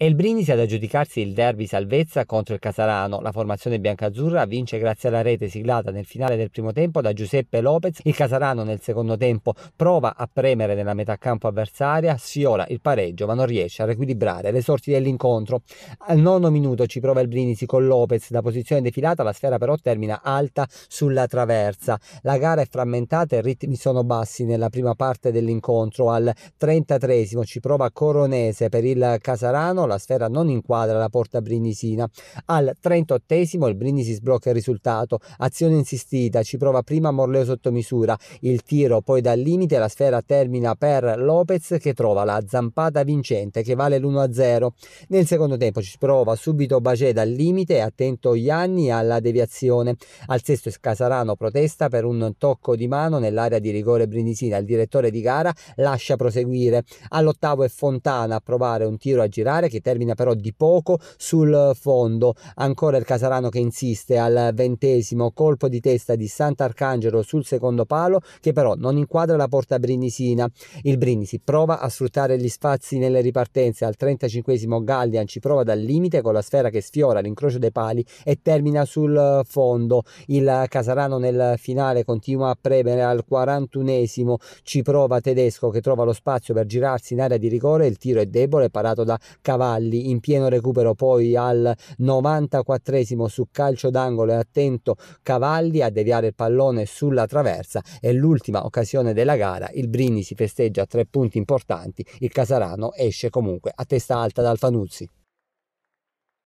È il Brindisi ad aggiudicarsi il derby salvezza contro il Casarano. La formazione biancazzurra vince grazie alla rete siglata nel finale del primo tempo da Giuseppe Lopez. Il Casarano nel secondo tempo prova a premere nella metà campo avversaria, sfiola il pareggio ma non riesce a riequilibrare le sorti dell'incontro. Al nono minuto ci prova il Brindisi con Lopez da posizione defilata, la sfera però termina alta sulla traversa. La gara è frammentata e i ritmi sono bassi nella prima parte dell'incontro. Al 33 ci prova Coronese per il Casarano la sfera non inquadra la porta brinisina. Al 38esimo il Brindisi sblocca il risultato, azione insistita, ci prova prima Morleo sotto misura, il tiro poi dal limite la sfera termina per Lopez che trova la zampata vincente che vale l'1-0. Nel secondo tempo ci prova subito Bagé dal limite, attento Ianni alla deviazione. Al sesto Casarano protesta per un tocco di mano nell'area di rigore brindisina, il direttore di gara lascia proseguire. All'ottavo è Fontana a provare un tiro a girare che che termina però di poco sul fondo. Ancora il Casarano che insiste al ventesimo colpo di testa di Sant'Arcangelo sul secondo palo che però non inquadra la porta brinisina. Il Brindisi prova a sfruttare gli spazi nelle ripartenze. Al 35 Gallian ci prova dal limite con la sfera che sfiora l'incrocio dei pali e termina sul fondo. Il Casarano nel finale continua a premere al 41 ci prova Tedesco che trova lo spazio per girarsi in area di rigore. Il tiro è debole, parato da Cavalli Cavalli in pieno recupero poi al 94esimo su calcio d'angolo e attento Cavalli a deviare il pallone sulla traversa è l'ultima occasione della gara il Brini si festeggia a tre punti importanti il Casarano esce comunque a testa alta dal Fanuzzi